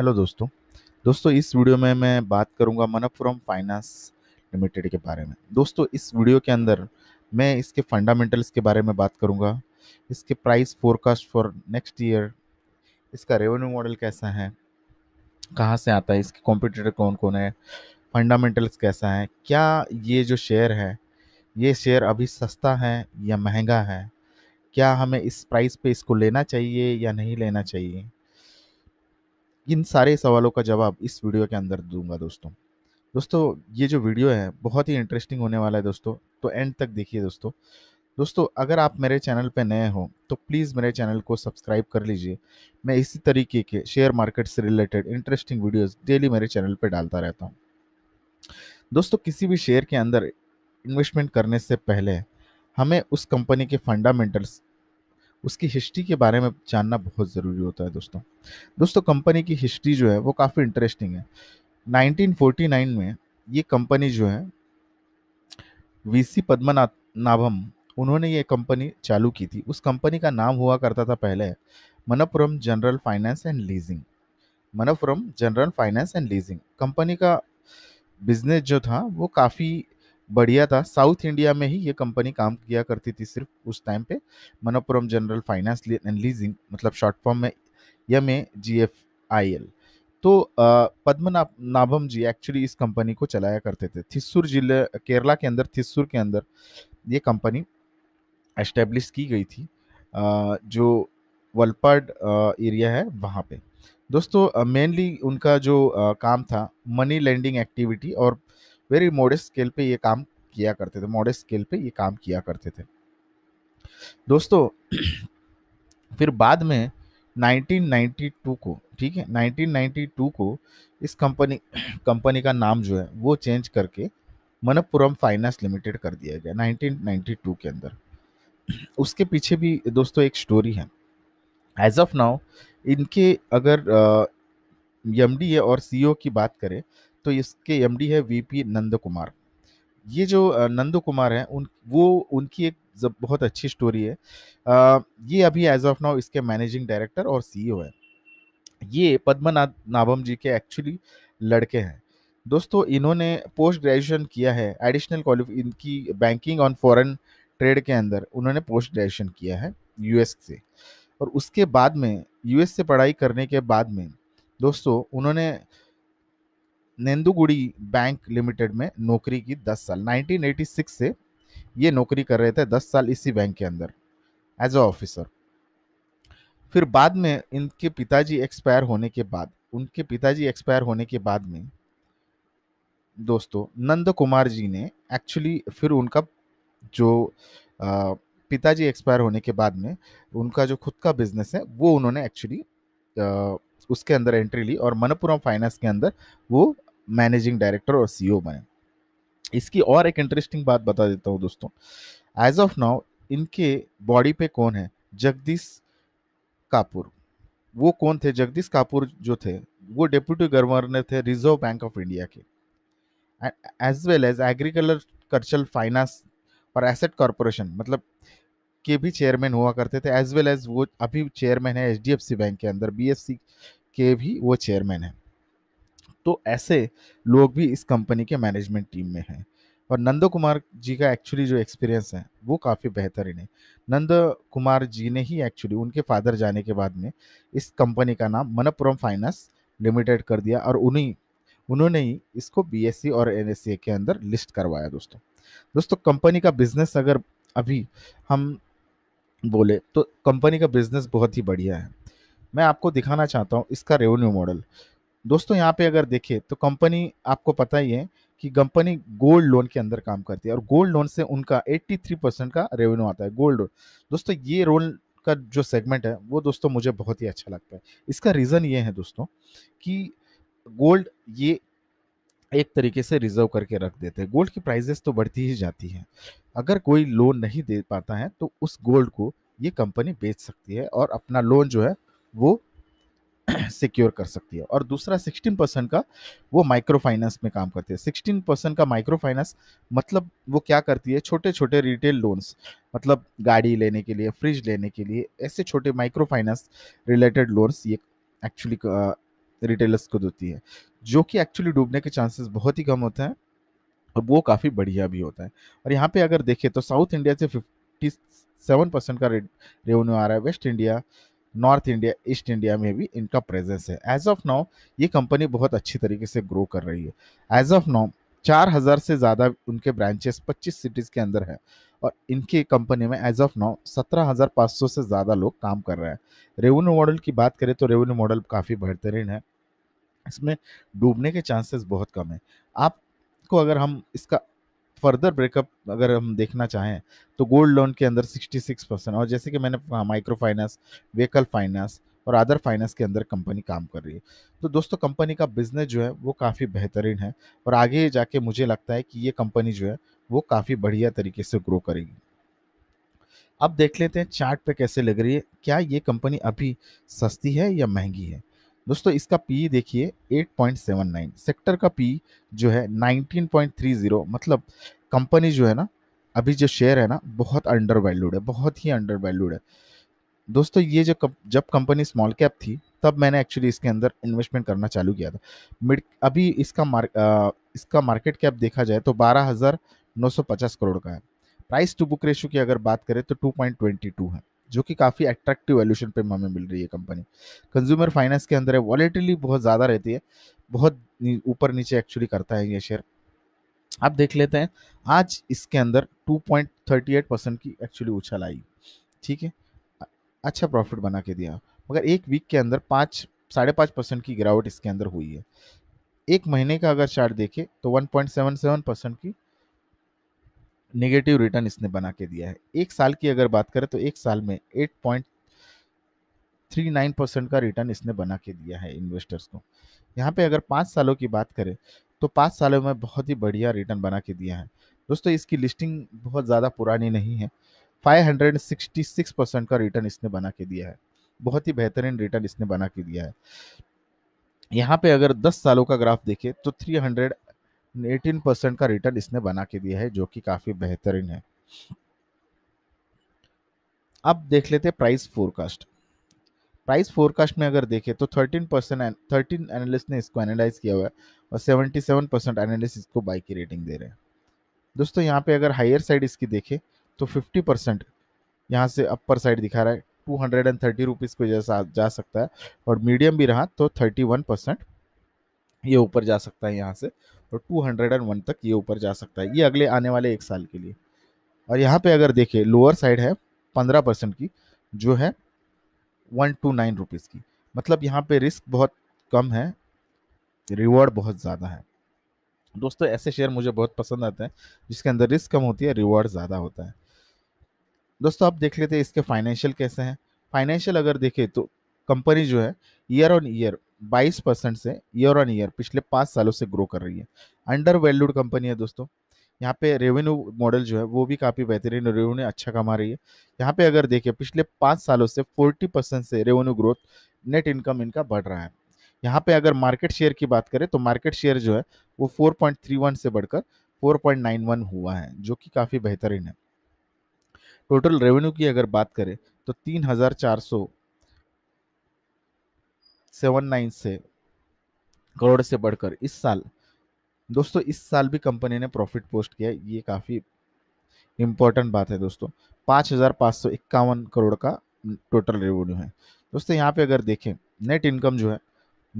hello दोस्तों दोस्तों इस वीडियो में मैं बात करूंगा मनप्रम फाइनेंस लिमिटेड के बारे में दोस्तों इस वीडियो के अंदर मैं इसके फंडामेंटल्स के बारे में बात करूंगा इसके price forecast for next year इसका रेवेन्यू मॉडल कैसा है कहाँ से आता है इसके कॉम्पिटिटर कौन कौन है फंडामेंटल्स कैसा है क्या ये जो शेयर है ये शेयर अभी सस्ता है या महंगा है क्या हमें इस प्राइस पे इसको लेना चाहिए या नहीं लेना चाहिए इन सारे सवालों का जवाब इस वीडियो के अंदर दूंगा दोस्तों दोस्तों ये जो वीडियो है बहुत ही इंटरेस्टिंग होने वाला है दोस्तों तो एंड तक देखिए दोस्तों दोस्तों अगर आप मेरे चैनल पर नए हो तो प्लीज़ मेरे चैनल को सब्सक्राइब कर लीजिए मैं इसी तरीके के शेयर मार्केट से रिलेटेड इंटरेस्टिंग वीडियोस डेली मेरे चैनल पर डालता रहता हूँ दोस्तों किसी भी शेयर के अंदर इन्वेस्टमेंट करने से पहले हमें उस कंपनी के फंडामेंटल्स उसकी हिस्ट्री के बारे में जानना बहुत ज़रूरी होता है दोस्तों दोस्तों कंपनी की हिस्ट्री जो है वो काफ़ी इंटरेस्टिंग है 1949 में ये कंपनी जो है वीसी सी नाभम उन्होंने ये कंपनी चालू की थी उस कंपनी का नाम हुआ करता था पहले Manappuram general finance and leasing Manappuram general finance and leasing company का बिजनेस जो था वो काफ़ी बढ़िया था साउथ इंडिया में ही ये कंपनी काम किया करती थी सिर्फ उस टाइम पे Manappuram general finance and leasing मतलब शॉर्ट फॉर्म में M A G F I L तो पद्मनाभम नाभम जी एक्चुअली इस कंपनी को चलाया करते थे थिस्सुर जिले केरला के अंदर थिस्सुर के अंदर ये कंपनी एस्टेब्लिश की गई थी जो वलपाड एरिया है वहाँ पे दोस्तों मेनली उनका जो काम था मनी लैंडिंग एक्टिविटी और वेरी मोडेस्ट स्केल पे ये काम किया करते थे मोडेस्ट स्केल पे ये काम किया करते थे दोस्तों फिर बाद में 1992 को ठीक है 1992 को इस कंपनी कंपनी का नाम जो है वो चेंज करके मनपुरम फाइनेंस लिमिटेड कर दिया गया 1992 के अंदर उसके पीछे भी दोस्तों एक स्टोरी है एज ऑफ नाउ इनके अगर एम डी और सी e की बात करें तो इसके डी है वीपी नंद कुमार ये जो नंद कुमार हैं उन वो उनकी एक जब बहुत अच्छी स्टोरी है आ, ये अभी एज ऑफ नाउ इसके मैनेजिंग डायरेक्टर और सीईओ e है ये पद्मनाथ नाभम जी के एक्चुअली लड़के हैं दोस्तों इन्होंने पोस्ट ग्रेजुएशन किया है एडिशनल क्वालिफ इनकी बैंकिंग ऑन फॉरेन ट्रेड के अंदर उन्होंने पोस्ट ग्रेजुएशन किया है यूएस से और उसके बाद में यूएस से पढ़ाई करने के बाद में दोस्तों उन्होंने नेंदुगुड़ी बैंक लिमिटेड में नौकरी की 10 साल 1986 से ये नौकरी कर रहे थे 10 साल इसी बैंक के अंदर एज अ ऑफिसर फिर बाद में इनके पिताजी एक्सपायर होने के बाद उनके पिताजी एक्सपायर होने के बाद में दोस्तों नंद कुमार जी ने एक्चुअली फिर उनका जो पिताजी एक्सपायर होने के बाद में उनका जो खुद का बिजनेस है वो उन्होंने एक्चुअली उसके अंदर एंट्री ली और मनपुरम फाइनेंस के अंदर वो मैनेजिंग डायरेक्टर और सीईओ e बने इसकी और एक इंटरेस्टिंग बात बता देता हूँ दोस्तों एज ऑफ नाउ इनके बॉडी पे कौन है जगदीश कापुर वो कौन थे जगदीश कापुर जो थे वो डिप्यूटी गवर्नर थे रिजर्व बैंक ऑफ इंडिया के as well as agriculture finance और एसेट कॉरपोरेशन मतलब के भी चेयरमैन हुआ करते थे एज वेल एज वो अभी चेयरमैन है एच बैंक के अंदर बी के भी वो चेयरमैन है तो ऐसे लोग भी इस कंपनी के मैनेजमेंट टीम में हैं और नंद कुमार जी का एक्चुअली जो एक्सपीरियंस है वो काफ़ी बेहतरीन है नंद कुमार जी ने ही एक्चुअली उनके फादर जाने के बाद में इस कंपनी का नाम मनपुरम फाइनेंस लिमिटेड कर दिया और उन्हीं उन्होंने ही इसको बी e और एन e के अंदर लिस्ट करवाया दोस्तों दोस्तों कंपनी का बिजनेस अगर अभी हम बोले तो कंपनी का बिजनेस बहुत ही बढ़िया है मैं आपको दिखाना चाहता हूँ इसका रेवेन्यू मॉडल दोस्तों यहाँ पे अगर देखें तो कंपनी आपको पता ही है कि कंपनी गोल्ड लोन के अंदर काम करती है और गोल्ड लोन से उनका 83 परसेंट का रेवेन्यू आता है गोल्ड लोन दोस्तों ये रोल का जो सेगमेंट है वो दोस्तों मुझे बहुत ही अच्छा लगता है इसका रीज़न ये है दोस्तों कि गोल्ड ये एक तरीके से रिजर्व करके रख देते हैं गोल्ड की प्राइजेस तो बढ़ती ही जाती है अगर कोई लोन नहीं दे पाता है तो उस गोल्ड को ये कंपनी बेच सकती है और अपना लोन जो है वो सिक्योर कर सकती है और दूसरा 16 परसेंट का वो माइक्रो फाइनेंस में काम करती है 16 परसेंट का माइक्रो फाइनेंस मतलब वो क्या करती है छोटे छोटे रिटेल लोन्स मतलब गाड़ी लेने के लिए फ्रिज लेने के लिए ऐसे छोटे माइक्रो फाइनेंस रिलेटेड लोन्स ये एक्चुअली रिटेलर्स को देती है जो कि एक्चुअली डूबने के चांसेस बहुत ही कम होते हैं और वो काफ़ी बढ़िया भी होता है और यहाँ पे अगर देखें तो साउथ इंडिया से फिफ्टी सेवन परसेंट का रेवेन्यू आ रहा है west India north India east India में भी इनका प्रेजेंस है एज ऑफ नाउ ये कंपनी बहुत अच्छी तरीके से ग्रो कर रही है एज ऑफ नाउ चार हज़ार से ज़्यादा उनके ब्रांचेस 25 सिटीज़ के अंदर है और इनकी कंपनी में एज ऑफ नाउ सौ से ज़्यादा लोग काम कर रहे हैं रेवेन्यू मॉडल की बात करें तो रेवेन्यू मॉडल काफ़ी बेहतरीन है इसमें डूबने के चांसेस बहुत कम है आपको अगर हम इसका फर्दर ब्रेकअप अगर हम देखना चाहें तो गोल्ड लोन के अंदर 66 परसेंट और जैसे कि मैंने माइक्रो फाइनेंस व्हीकल फाइनेंस और अदर फाइनेंस के अंदर कंपनी काम कर रही है तो दोस्तों कंपनी का बिजनेस जो है वो काफ़ी बेहतरीन है और आगे जाके मुझे लगता है कि ये कंपनी जो है वो काफ़ी बढ़िया तरीके से ग्रो करेगी अब देख लेते हैं चार्ट पे कैसे लग रही है क्या ये कंपनी अभी सस्ती है या महंगी है दोस्तों इसका पी देखिए 8.79 सेक्टर का पी जो है 19.30 मतलब कंपनी जो है ना अभी जो शेयर है ना बहुत अंडर वैल्यूड है बहुत ही अंडर वैल्यूड है दोस्तों ये जो कम, जब कंपनी स्मॉल कैप थी तब मैंने एक्चुअली इसके अंदर इन्वेस्टमेंट करना चालू किया था मिड अभी इसका मार, आ, इसका मार्केट कैप देखा जाए तो 12,950 करोड़ का है प्राइस टू बुक रेशो की अगर बात करें तो 2.22 है जो कि काफ़ी अट्रैक्टिव वैल्यूशन पे हमें मिल रही है कंपनी कंज्यूमर फाइनेंस के अंदर है वॉलेटिली बहुत ज़्यादा रहती है बहुत ऊपर नीचे एक्चुअली करता है ये शेयर आप देख लेते हैं आज इसके अंदर 2.38 परसेंट की एक्चुअली उछल आई ठीक है अच्छा प्रॉफिट बना के दिया मगर एक वीक के अंदर पाँच साढ़े पाँच परसेंट की गिरावट इसके अंदर हुई है एक महीने का अगर चार्ट देखें तो 1.77 परसेंट की नेगेटिव रिटर्न इसने बना के दिया है एक साल की अगर बात करें तो एक साल में eight point three nine percent का रिटर्न इसने बना के दिया है इन्वेस्टर्स को यहाँ पे अगर पाँच सालों की बात करें तो पाँच सालों में बहुत ही बढ़िया रिटर्न बना के दिया है दोस्तों इसकी लिस्टिंग बहुत ज़्यादा पुरानी नहीं है 566 परसेंट का रिटर्न इसने बना के दिया है बहुत ही बेहतरीन रिटर्न इसने बना के दिया है यहाँ पे अगर 10 सालों का ग्राफ देखें तो हंड्रेड एटीन परसेंट का रिटर्न इसने बना के दिया है जो कि काफ़ी बेहतरीन है अब देख लेते प्राइस फोरकास्ट प्राइस फोरकास्ट में अगर देखें तो थर्टीन परसेंट थर्टीन एनालिस्ट ने इसको एनालाइज किया हुआ है और सेवेंटी सेवन परसेंट एनालिस्ट इसको बाई की रेटिंग दे रहे हैं दोस्तों यहाँ पे अगर हायर साइड इसकी देखें तो फिफ्टी परसेंट यहाँ से अपर साइड दिखा रहा है two hundred and thirty rupees को जैसा जा सकता है और मीडियम भी रहा तो थर्टी वन परसेंट ये ऊपर जा सकता है यहाँ से तो 201 तक ये ऊपर जा सकता है ये अगले आने वाले एक साल के लिए और यहाँ पे अगर देखें लोअर साइड है पंद्रह परसेंट की जो है वन टू नाइन रुपीज़ की मतलब यहाँ पे रिस्क बहुत कम है रिवॉर्ड बहुत ज़्यादा है दोस्तों ऐसे शेयर मुझे बहुत पसंद आते हैं जिसके अंदर रिस्क कम होती है रिवॉर्ड ज़्यादा होता है दोस्तों आप देख लेते हैं इसके फाइनेंशियल कैसे हैं फाइनेंशियल अगर देखें तो कंपनी जो है ईयर ऑन ईयर बाईस परसेंट से ईयर ऑन ईयर पिछले पाँच सालों से ग्रो कर रही है अंडर वैल्यूड कंपनी है दोस्तों यहाँ पे रेवेन्यू मॉडल जो है वो भी काफ़ी बेहतरीन रेवेन्यू अच्छा कमा रही है यहाँ पे अगर देखें पिछले पाँच सालों से फोर्टी परसेंट से रेवेन्यू ग्रोथ नेट इनकम इनका बढ़ रहा है यहाँ पे अगर मार्केट शेयर की बात करें तो मार्केट शेयर जो है वो 4.31 से बढ़कर 4.91 हुआ है जो कि काफ़ी बेहतरीन है टोटल रेवेन्यू की अगर बात करें तो तीन सेवन नाइन से करोड़ से बढ़कर इस साल दोस्तों इस साल भी कंपनी ने प्रॉफिट पोस्ट किया ये काफ़ी इम्पोर्टेंट बात है दोस्तों पाँच हज़ार पाँच सौ इक्यावन करोड़ का टोटल रेवेन्यू है दोस्तों यहाँ पे अगर देखें नेट इनकम जो है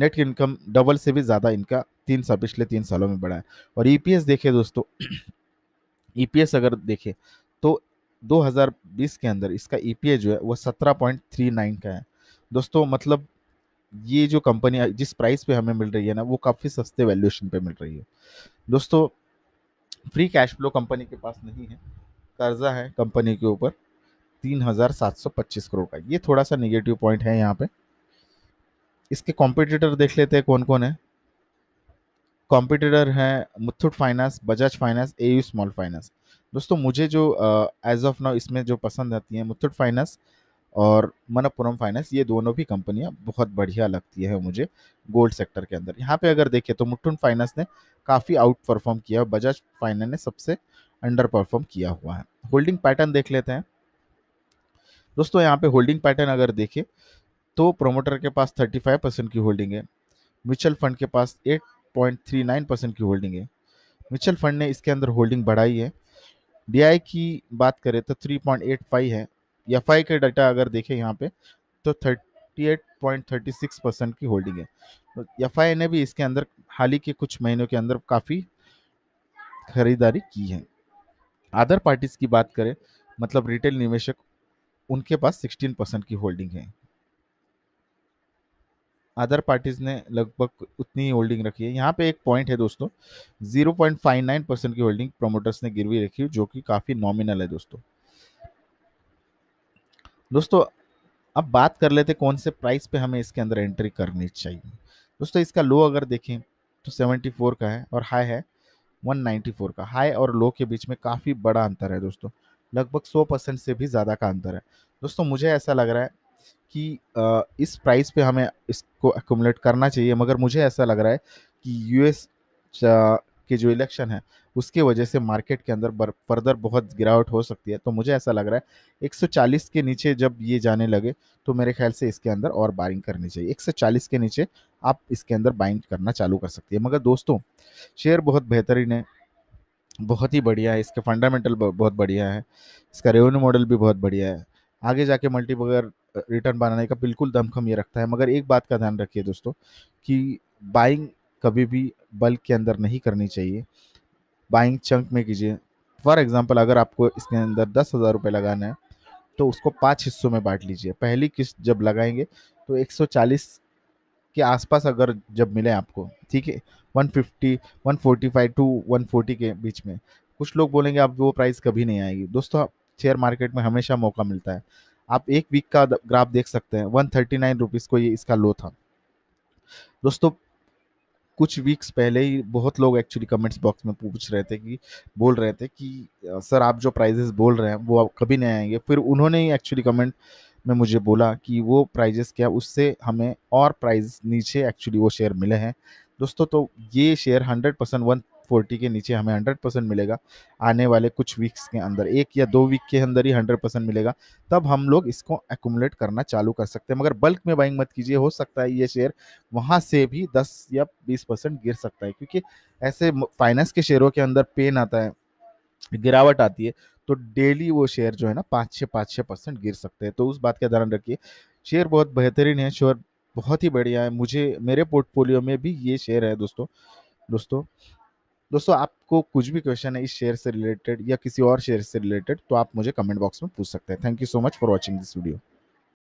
नेट इनकम डबल से भी ज़्यादा इनका तीन साल पिछले तीन सालों में बढ़ा है और ईपीएस e देखें दोस्तों ईपीएस e अगर देखें तो 2020 के अंदर इसका ईपीएस e जो है वो 17.39 का है दोस्तों मतलब ये जो कंपनी जिस प्राइस पे हमें मिल रही है ना वो काफ़ी सस्ते वैल्यूएशन पे मिल रही है दोस्तों फ्री कैश फ्लो कंपनी के पास नहीं है कर्जा है कंपनी के ऊपर तीन हज़ार सात सौ पच्चीस करोड़ का ये थोड़ा सा निगेटिव पॉइंट है यहाँ पे इसके कॉम्पिटिटर देख लेते हैं कौन कौन है कॉम्पिटिटर है Muthoot finance Bajaj finance A small finance दोस्तों मुझे जो एज ऑफ नाउ इसमें जो पसंद आती है मुथुट फाइनेंस और मनप्पुरम फाइनेंस ये दोनों भी कंपनियां बहुत बढ़िया लगती है मुझे गोल्ड सेक्टर के अंदर यहाँ पे अगर देखें तो मुठुन फाइनेंस ने काफ़ी आउट परफॉर्म किया है बजाज फाइनेंस ने सबसे अंडर परफॉर्म किया हुआ है होल्डिंग पैटर्न देख लेते हैं दोस्तों यहाँ पे होल्डिंग पैटर्न अगर देखें तो प्रोमोटर के पास 35 परसेंट की होल्डिंग है म्यूचुअल फंड के पास 8.39 परसेंट की होल्डिंग है म्यूचुअल फंड ने इसके अंदर होल्डिंग बढ़ाई है डीआई की बात करें तो 3.85 है एफ के डाटा अगर देखें यहाँ पे तो thirty eight point thirty six percent की होल्डिंग है तो एफ ने भी इसके अंदर हाल ही के कुछ महीनों के अंदर काफ़ी खरीदारी की है अदर पार्टीज की बात करें मतलब रिटेल निवेशक उनके पास सिक्सटीन परसेंट की होल्डिंग है अदर पार्टीज ने लगभग उतनी ही होल्डिंग रखी है यहाँ पे एक पॉइंट है दोस्तों 0.59 परसेंट की होल्डिंग प्रमोटर्स ने गिरवी रखी है जो कि काफ़ी नॉमिनल है दोस्तों दोस्तों अब बात कर लेते कौन से प्राइस पे हमें इसके अंदर एंट्री करनी चाहिए दोस्तों इसका लो अगर देखें तो 74 का है और हाई है 194 का हाई और लो के बीच में काफ़ी बड़ा अंतर है दोस्तों लगभग 100 परसेंट से भी ज़्यादा का अंतर है दोस्तों मुझे ऐसा लग रहा है कि इस प्राइस पे हमें इसको एकोमलेट करना चाहिए मगर मुझे ऐसा लग रहा है कि यूएस की जो इलेक्शन है उसके वजह से मार्केट के अंदर फर्दर बहुत गिरावट हो सकती है तो मुझे ऐसा लग रहा है 140 के नीचे जब ये जाने लगे तो मेरे ख्याल से इसके अंदर और बाइंग करनी चाहिए 140 के नीचे आप इसके अंदर बाइंग करना चालू कर सकती है मगर दोस्तों शेयर बहुत बेहतरीन है बहुत ही बढ़िया है इसके फंडामेंटल बहुत बढ़िया है इसका रेवेन्यू मॉडल भी बहुत बढ़िया है आगे जाके मल्टी बगर रिटर्न बनाने का बिल्कुल दमखम ये रखता है मगर एक बात का ध्यान रखिए दोस्तों कि बाइंग कभी भी बल्क के अंदर नहीं करनी चाहिए बाइंग चंक में कीजिए फॉर एग्जाम्पल अगर आपको इसके अंदर दस हज़ार रुपये लगाना है तो उसको पाँच हिस्सों में बांट लीजिए पहली किस्त जब लगाएंगे तो चालीस के आसपास अगर जब मिले आपको ठीक है 150, 145 टू 140 के बीच में कुछ लोग बोलेंगे आप वो प्राइस कभी नहीं आएगी दोस्तों शेयर मार्केट में हमेशा मौका मिलता है आप एक वीक का ग्राफ देख सकते हैं वन थर्टी नाइन रुपीज़ को ये इसका लो था दोस्तों कुछ वीक्स पहले ही बहुत लोग एक्चुअली कमेंट्स बॉक्स में पूछ रहे थे कि बोल रहे थे कि सर आप जो प्राइजेस बोल रहे हैं वो आप कभी नहीं आएंगे फिर उन्होंने ही एक्चुअली कमेंट में मुझे बोला कि वो प्राइजेस क्या उससे हमें और प्राइज नीचे एक्चुअली वो शेयर मिले हैं दोस्तों तो ये share hundred percent one forty के नीचे हमें हंड्रेड परसेंट मिलेगा आने वाले कुछ वीक्स के अंदर एक या दो वीक के अंदर ही हंड्रेड परसेंट मिलेगा तब हम लोग इसको एकुमुलेट करना चालू कर सकते हैं मगर बल्क में बाइंग मत कीजिए हो सकता है ये शेयर वहाँ से भी दस या बीस परसेंट गिर सकता है क्योंकि ऐसे फाइनेंस के शेयरों के अंदर पेन आता है गिरावट आती है तो डेली वो शेयर जो है ना पाँच छः पाँच छः परसेंट गिर सकते हैं तो उस बात का ध्यान रखिए शेयर बहुत बेहतरीन है शेयर बहुत ही बढ़िया है मुझे मेरे पोर्टफोलियो में भी ये शेयर है दोस्तों दोस्तों दोस्तों आपको कुछ भी क्वेश्चन है इस शेयर से रिलेटेड या किसी और शेयर से रिलेटेड तो आप मुझे कमेंट बॉक्स में पूछ सकते हैं thank you so much for watching this video